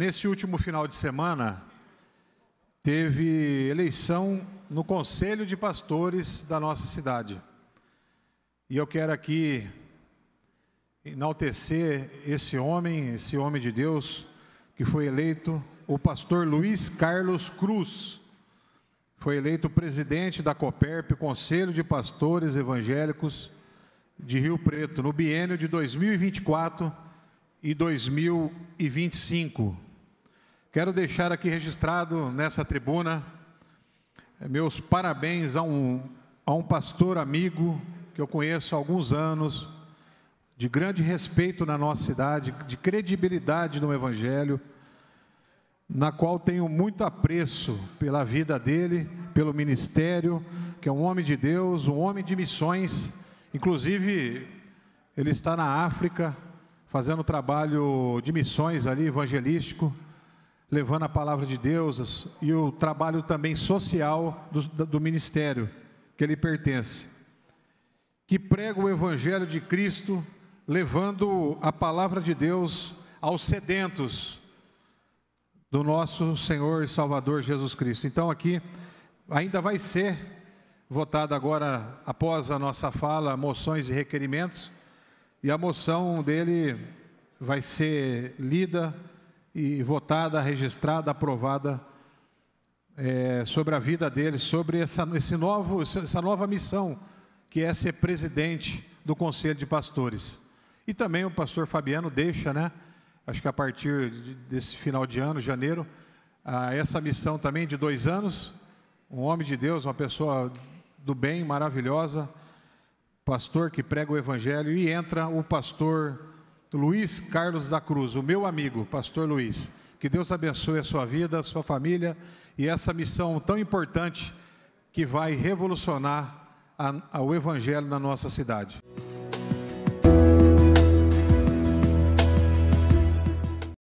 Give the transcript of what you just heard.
Nesse último final de semana, teve eleição no Conselho de Pastores da nossa cidade. E eu quero aqui enaltecer esse homem, esse homem de Deus, que foi eleito, o pastor Luiz Carlos Cruz. Foi eleito presidente da COPERP, Conselho de Pastores Evangélicos de Rio Preto, no biênio de 2024 e 2025. Quero deixar aqui registrado nessa tribuna eh, meus parabéns a um, a um pastor amigo que eu conheço há alguns anos, de grande respeito na nossa cidade, de credibilidade no Evangelho, na qual tenho muito apreço pela vida dele, pelo ministério, que é um homem de Deus, um homem de missões. Inclusive, ele está na África, fazendo trabalho de missões ali, evangelístico levando a palavra de Deus e o trabalho também social do, do ministério que ele pertence, que prega o Evangelho de Cristo, levando a palavra de Deus aos sedentos do nosso Senhor e Salvador Jesus Cristo. Então, aqui ainda vai ser votada agora, após a nossa fala, moções e requerimentos, e a moção dele vai ser lida e votada, registrada, aprovada é, sobre a vida dele, sobre essa, esse novo, essa nova missão, que é ser presidente do Conselho de Pastores. E também o pastor Fabiano deixa, né? Acho que a partir desse final de ano, janeiro, essa missão também de dois anos. Um homem de Deus, uma pessoa do bem, maravilhosa, pastor que prega o Evangelho, e entra o pastor Luiz Carlos da Cruz, o meu amigo, pastor Luiz. Que Deus abençoe a sua vida, a sua família e essa missão tão importante que vai revolucionar a, a, o Evangelho na nossa cidade.